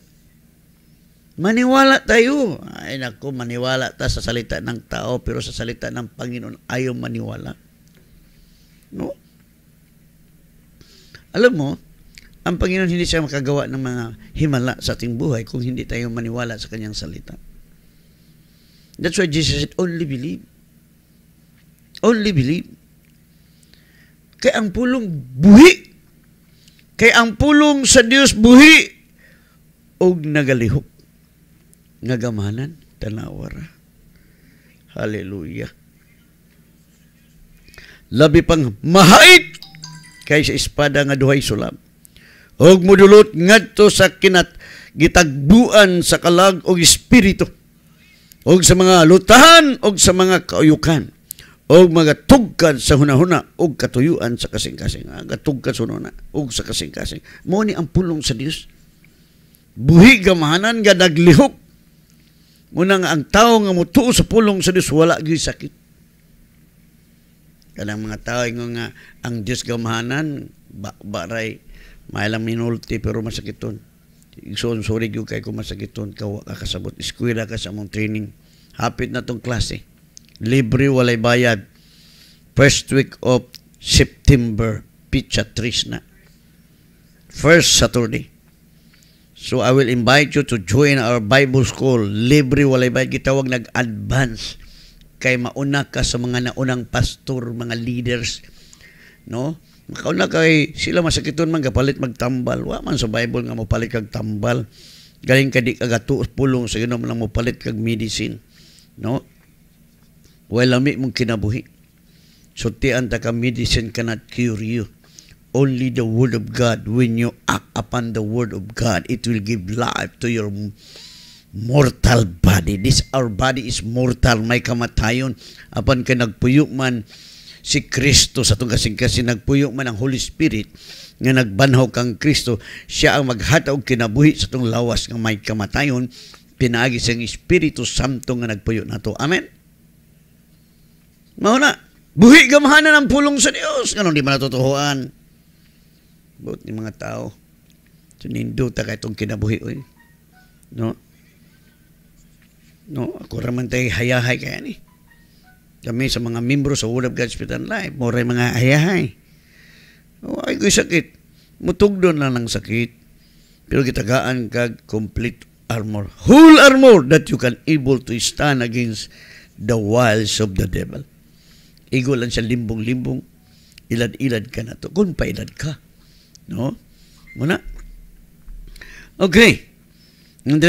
Maniwala tayo. Ay naku, maniwala ta sa salita ng tao pero sa salita ng Panginoon ayaw maniwala. No? Alam mo, ang Panginoon hindi siya makagawa ng mga himala sa ating buhay kung hindi tayo maniwala sa kanyang salita. That's why Jesus said, only believe. Only believe. Kay ang pulong buhi. Kay ang pulong sa Dios buhi og nagalihok nagamanan tanawara. Hallelujah. Labi pang mahait kay sa espada nga duhay sulam. Og modulot ngadto sa kinat gitagbuan sa kalag og espiritu og sa mga lutahan og sa mga kauyukan o magatugkad sa hunahuna o katuyuan sa kasing-kasing. Ah, gatugkad sa hunahuna o sa kasing-kasing. Mao ni ang pulong sa Dios. Buhi gamahanan nga naglihok. Muna nga ang tao nga mutuo sa pulong sa Dios wala gyud sakit. Kanang mga tao nga, nga ang Dios gamahanan ba, baray mailang minulti pero masakit ton. Igsoon sorry gyud kay kung masakiton kawa ka kasabot eskwela ka sa among training. Hapit na tong klase. Eh Libre walay bayad. First week of September, Pizza Trisna. First Saturday. So I will invite you to join our Bible School. Libre walay bayad. Gitawag nag-advance. Kay mauna ka sa mga naunang pastor, mga leaders. No? Makauna kay sila masakiton man gapalit magtambal. Wa man sa Bible nga mapalit kag tambal. Galing ka di kagatus pulong sa so, yun mo palit kag medicine. No? Well, lami mong kinabuhi. So, tian taka medicine cannot cure you. Only the Word of God, when you act upon the Word of God, it will give life to your mortal body. This our body is mortal. May kamatayon. Apan ka nagpuyo man si Kristo sa itong kasing kasi nagpuyo man ang Holy Spirit nga nagbanhaw kang Kristo, siya ang maghata kinabuhi sa itong lawas nga may kamatayon. Pinaagi sa Espiritu Santo nga nagpuyo nato. Amen? Mao na. Buhi gamhanan ang pulong sa Dios. Ganun di man natutuhuan. But ni mga tao. Tunindo ta kay itong kinabuhi. Oy. No? No, ako raman tayo hayahay kaya ni. Kami sa mga membro sa Word of God's Spirit and Life, mura mga hayahay. Oh, ay ko'y sakit. Mutugdon lang ng sakit. Pero gitagaan kag complete armor. Whole armor that you can able to stand against the wiles of the devil igo lang siya limbong-limbong. Ilad-ilad ka na to. Kung ilad ka. No? Muna. Okay. And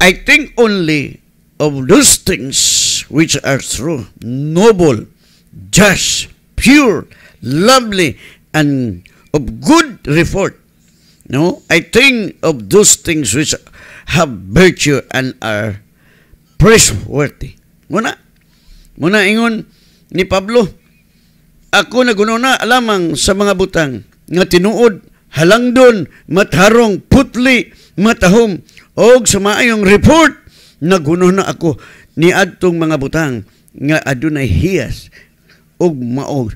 I think only of those things which are true, noble, just, pure, lovely, and of good report. No, I think of those things which have virtue and are praiseworthy. Muna, Muna ingon ni Pablo, ako nagununa lamang sa mga butang nga tinuod halang don matharong putli matahom og sa maayong report naguno na ako ni adtong mga butang nga adunay hiyas og mao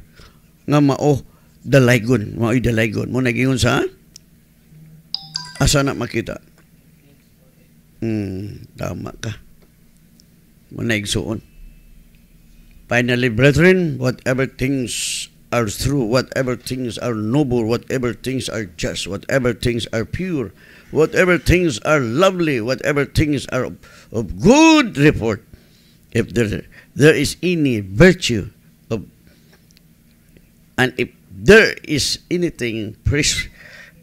nga mao dalaygon mao dalaygon mo nagingon sa asa na makita hmm, tama ka mo naigsuon Finally, brethren, whatever things are true, whatever things are noble, whatever things are just, whatever things are pure, whatever things are lovely, whatever things are of, good report, if there, there is any virtue, of, and if there is anything praise,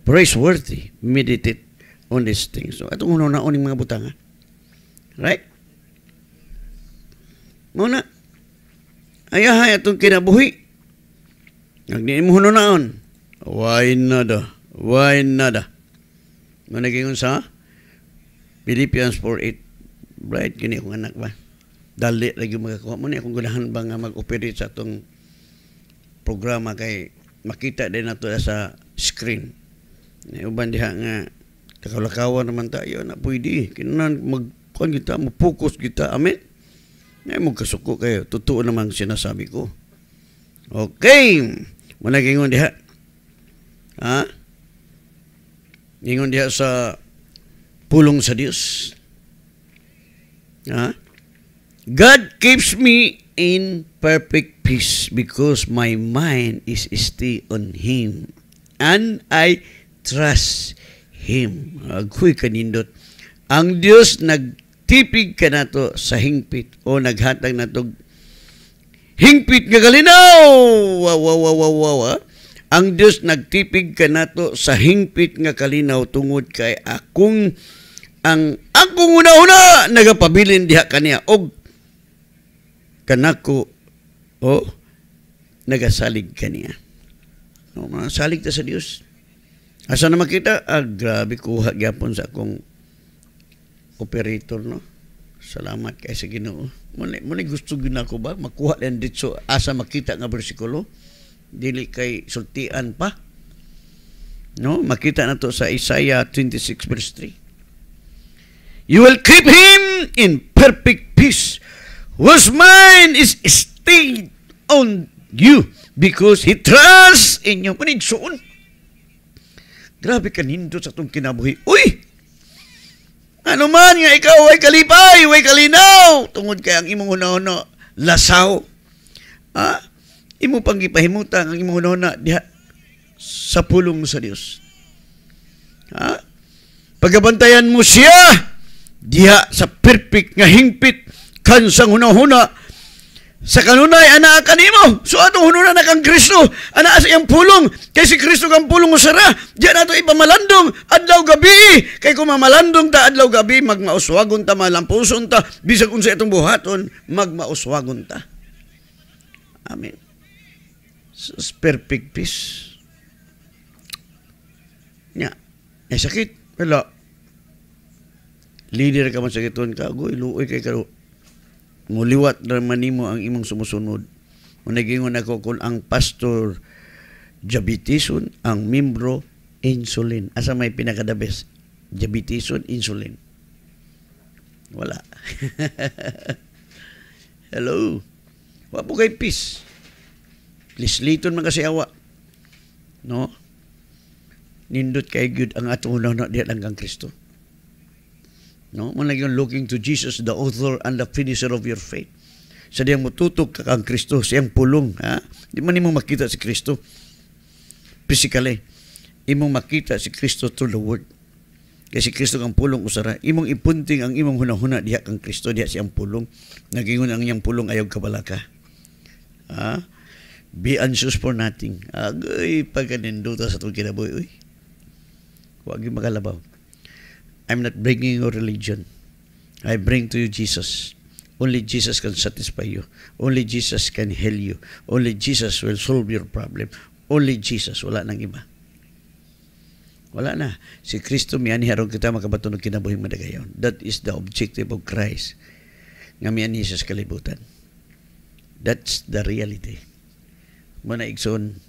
praiseworthy, meditate on these things. So, itong uno na uning mga butanga. Right? Muna, ayahay atong kinabuhi. Nagniimuhon naon. Why nada? Why nada? Managing sa Philippians 4.8 Bright, kini akong anak ba? Dali lagi makakuha mo na akong gunahan ba nga mag-operate sa itong programa kay makita din nato sa screen. Uban diha nga kakalakawan naman tayo na pwede. Kinunan mag-kuhan kita, mag-focus kita. Amen? Ngayon mong kasuko kayo. Totoo namang sinasabi ko. Okay. Muna gingon diha. Ha? Gingon diha sa pulong sa Dios. Ha? God keeps me in perfect peace because my mind is still on Him and I trust Him. Agoy kanindot. Ang Dios nag tipig ka na to sa hingpit o naghatag na to hingpit nga galinaw wow wow wow wow, wow ha? ang Dios nagtipig ka na to sa hingpit nga kalinaw tungod kay akong ang akong una-una nagapabilin diha kaniya og kanako o nagasalig kaniya no, salig ta sa Dios asa na makita ah, grabe kuha gyapon sa akong operator no salamat kay sa Ginoo muna, muna gusto gyud ako ba makuha lang dito asa makita nga bersikulo dili kay sultian pa no makita nato sa Isaiah 26 verse 3 You will keep him in perfect peace whose mind is stayed on you because he trusts in you. muni suon Grabe kanindot sa tong kinabuhi. Uy! Ano man nga ikaw ay kalipay, way kalinaw, tungod kay ang imong hunahuna lasaw. Ha? Imo pang gipahimutan ang imong hunahuna diha sa pulong sa Dios. Ha? Pagabantayan mo siya diha sa perfect nga hingpit kansang hunahuna sa kanunay, ana kanimo. So atong hununan na kang Kristo. Ana sa iyang pulong. Kay si Kristo kang pulong usara. Diyan ato ipamalandong. Adlaw gabi. Kay kung mamalandong ta adlaw gabi, magmauswagon ta, malampuson ta. Bisag unsa itong buhaton, magmauswagon ta. Amen. Sus perfect peace. Nya. Ay sakit. Wala. Leader ka man sa giton ka. Goy, luoy kay karo Nguliwat raman manimo ang imong sumusunod. Unagingon ako kung ang pastor diabetison, ang membro insulin. Asa may pinaka-the best? Diabetison, insulin. Wala. [laughs] Hello. Wa po kay peace. liton man kasi awa. No? Nindot kay good ang atong unaw na diyan lang Kristo. No? Muna yun, looking to Jesus, the author and the finisher of your faith. Sa diyang matutok ka kang Kristo, siyang pulong. Ha? Di man imong makita si Kristo physically. Imong makita si Kristo through the Word. Kasi Kristo kang pulong usara. Imong ipunting ang imong hunahuna diha kang Kristo, diha siyang pulong. Nagingon ang iyang pulong ayog ka. Ha? Be anxious for nothing. Agoy, pagkaninduta sa itong kinabuhi. Uy. Huwag yung makalabaw. I'm not bringing you religion. I bring to you Jesus. Only Jesus can satisfy you. Only Jesus can heal you. Only Jesus will solve your problem. Only Jesus. Wala nang iba. Wala na. Si Kristo miyan harong kita makabatunog kinabuhi gayon. That is the objective of Christ. Nga miyan Jesus kalibutan. That's the reality. Muna igsoon,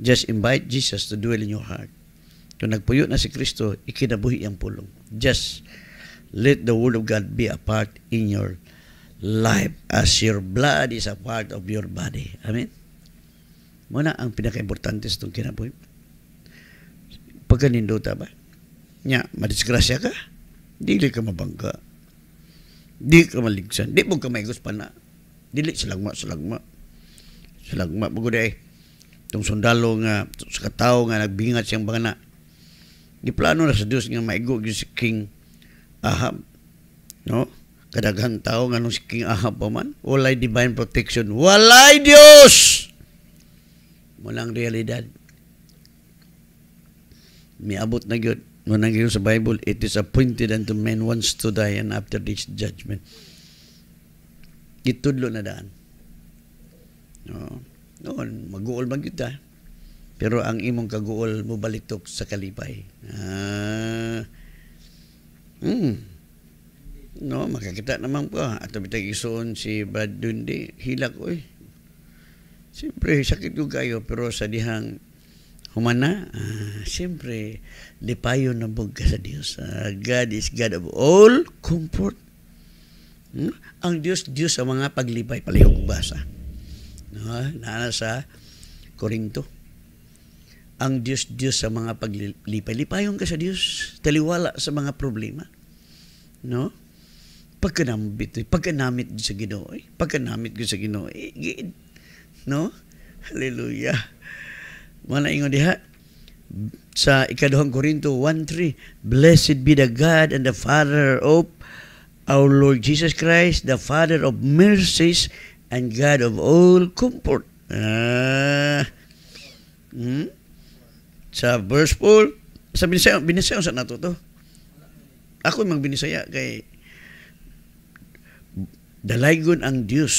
just invite Jesus to dwell in your heart. Kung nagpuyo na si Kristo, ikinabuhi ang pulong. Just let the Word of God be a part in your life as your blood is a part of your body. Amen? Muna ang pinaka-importante sa itong kinabuhi. Pagka ninduta ba? Nya, madisgrasya ka? Dili ka mabangka. Di ka maligsan. Di mo ka maigos pa na. Dili, salagma, salagma. Salagma, maguday. Itong sundalo nga, sa katao nga, nagbingat siyang bangana giplano na sa Dios nga maigo gyud si King Ahab no kadaghan tao nga nung si King Ahab pa man walay divine protection walay Dios mo lang realidad miabot na gyud mo nang sa Bible it is appointed unto men once to die and after this judgment gitudlo na daan no noon maguol man gyud ta pero ang imong kaguol mo baliktok sa kalipay. Ah, hmm. No, makakita naman po. At bitag isoon si Brad Dundi, hilak oy. Siyempre, sakit ko kayo, pero sa dihang humana, ah, siyempre, lipayo na bog ka sa Dios. Ah, God is God of all comfort. Hmm? Ang Dios, Dios sa mga paglipay, palihog basa. No, ah, naana sa Korinto ang Diyos-Diyos sa mga paglipay-lipayon ka sa Diyos, taliwala sa mga problema. No? Pagkanamit, pagkanamit sa Ginoo, pagkanamit ko sa Ginoo, eh, no? Hallelujah. Wala ingon diha sa ikaduhang Korinto 1:3, Blessed be the God and the Father of our Lord Jesus Christ, the Father of mercies and God of all comfort. Ah. Hmm? Sa verse 4, sa binisayon, binisayon sa nato to. Ako magbinisaya kay dalaygon ang Dios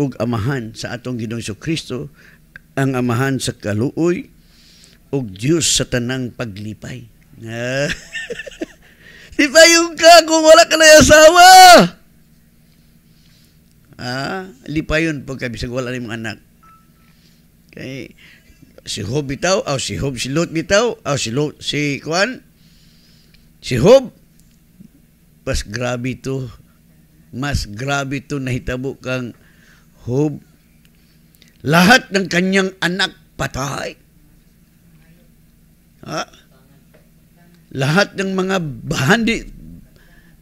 ug amahan sa atong Ginoong Kristo ang amahan sa kaluoy ug Dios sa tanang paglipay. Ah. [laughs] Lipayon ka kung wala ka na asawa. Ah, lipayon pagka bisag wala ni mga anak. Kay si Hob bitaw aw si Hob si Lot bitaw aw si Lot si Kwan si Hob mas grabe to mas grabe to nahitabo kang Hob lahat ng kanyang anak patay ha? lahat ng mga bahandi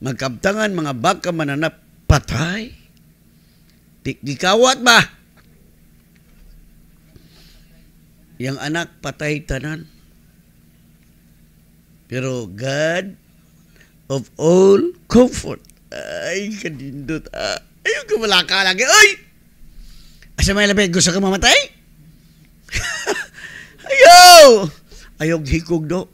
magkabtangan mga baka mananap patay di, di kawat ba Yang anak patay tanan. Pero God of all comfort. Ay, kanindot. Ah. Ayun, kumalaka lagi. Ay! Asa may labi, gusto ka mamatay? [laughs] Ayaw! Ayog hikog do.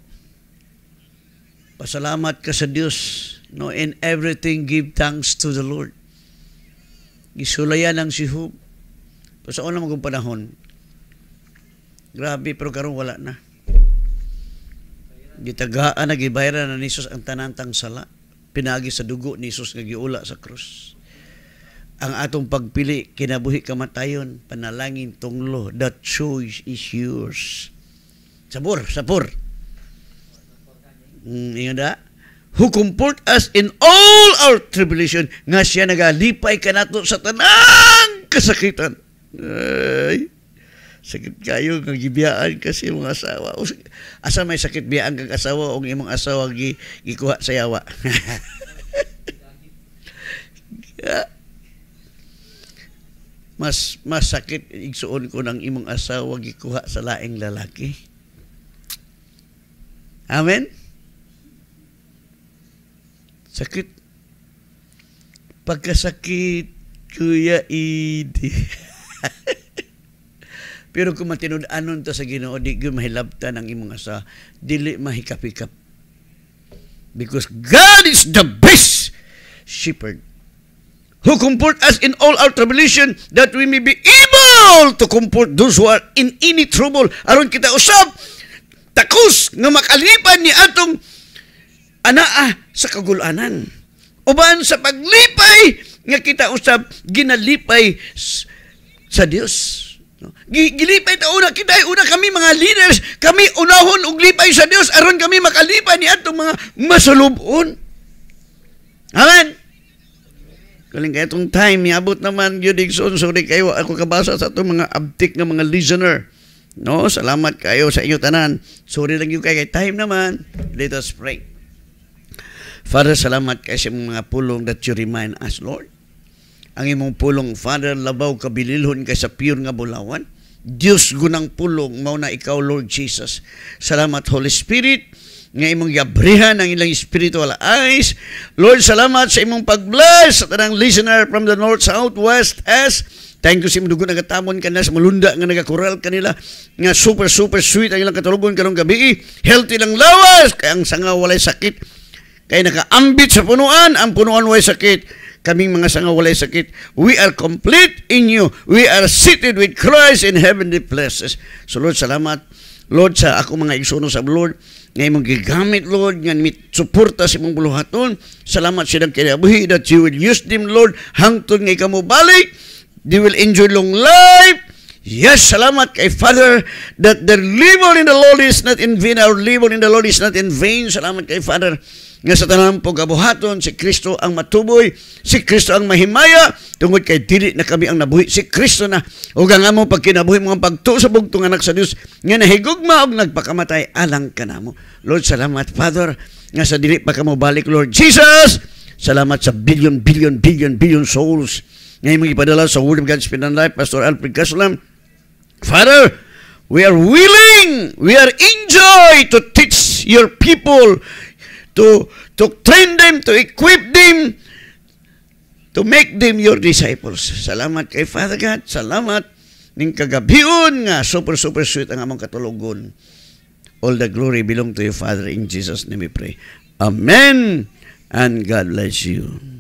Pasalamat ka sa Dios. No, in everything give thanks to the Lord. Gisulayan ang si Hope. Pasaon lang magong panahon, Grabe, pero karon wala na. Gitagaan na, gibayaran na ni Jesus ang tanantang sala. Pinagi sa dugo ni Jesus nga giula sa krus. Ang atong pagpili, kinabuhi kamatayon, panalangin, tunglo. The choice is yours. Sabor, sabor. Mm, ingon da? Who comfort us in all our tribulation, nga siya nagalipay kanato sa tanang kasakitan. Ay sakit kayo nga gibiyaan kasi mga asawa o, asa may sakit biyaan kag asawa o imong asawa gi gikuha sa yawa [laughs] mas masakit igsuon ko ng imong asawa gikuha sa laing lalaki amen sakit pagkasakit kuya idi [laughs] Pero kung matinud-anon ta sa Ginoo di gyud mahilabtan ang imong asa, dili mahikapikap. Because God is the best shepherd who comfort us in all our tribulation that we may be able to comfort those who are in any trouble. Aron kita usab takus nga makalipan ni atong anaa sa kagulanan. Uban sa paglipay nga kita usab ginalipay sa Dios. No? Gilipay ta una kita una kami mga leaders, kami unahon og lipay sa Dios aron kami makalipay ni atong mga masulubon. Amen. Kaling kay itong time, niabot naman yun, Dixon, sorry kayo, ako kabasa sa itong mga abtik ng mga listener. No, salamat kayo sa inyo tanan. Sorry lang yun kay time naman. Let us pray. Father, salamat kayo sa mga pulong that you remind us, Lord ang imong pulong Father labaw kabililhon kay sa pure nga bulawan Dios gunang pulong mao na ikaw Lord Jesus salamat Holy Spirit nga imong gabrihan ang ilang spiritual eyes. Lord, salamat sa imong pagbless sa tanang listener from the north, south, west, as Thank you sa imong dugon nagatamon ka na sa malunda nga nagakural kanila nga super super sweet ang ilang katulogon karong gabi. Healthy lang lawas kay ang sanga walay sakit. Kay nakaambit sa punuan, ang punuan walay sakit kaming mga sangawalay sakit. We are complete in you. We are seated with Christ in heavenly places. So Lord, salamat. Lord, sa ako mga igsuno sa Lord, ngayon mong gigamit, Lord, nga mit suporta sa si mong buluhaton. Salamat silang kinabuhi that you will use them, Lord, hangtod nga ikaw balik. They will enjoy long life. Yes, salamat kay Father that their labor in the Lord is not in vain. Our labor in the Lord is not in vain. Salamat kay Father nga sa tanang pagabuhaton si Kristo ang matuboy si Kristo ang mahimaya tungod kay dili na kami ang nabuhi si Kristo na ug ang amo pagkinabuhi mo ang pagtuo sa bugtong anak sa Dios nga nahigugma og nagpakamatay alang kanamo Lord salamat Father nga sa dili pa kamo balik Lord Jesus salamat sa billion billion billion billion souls nga imong ipadala sa Word of God Speed Life Pastor Alfred Kasulam Father we are willing we are enjoy to teach your people to, to train them, to equip them, to make them your disciples. Salamat kay Father God. Salamat ning kagabion nga super super sweet ang among katulogon. All the glory belong to you, Father. In Jesus' name we pray. Amen. And God bless you.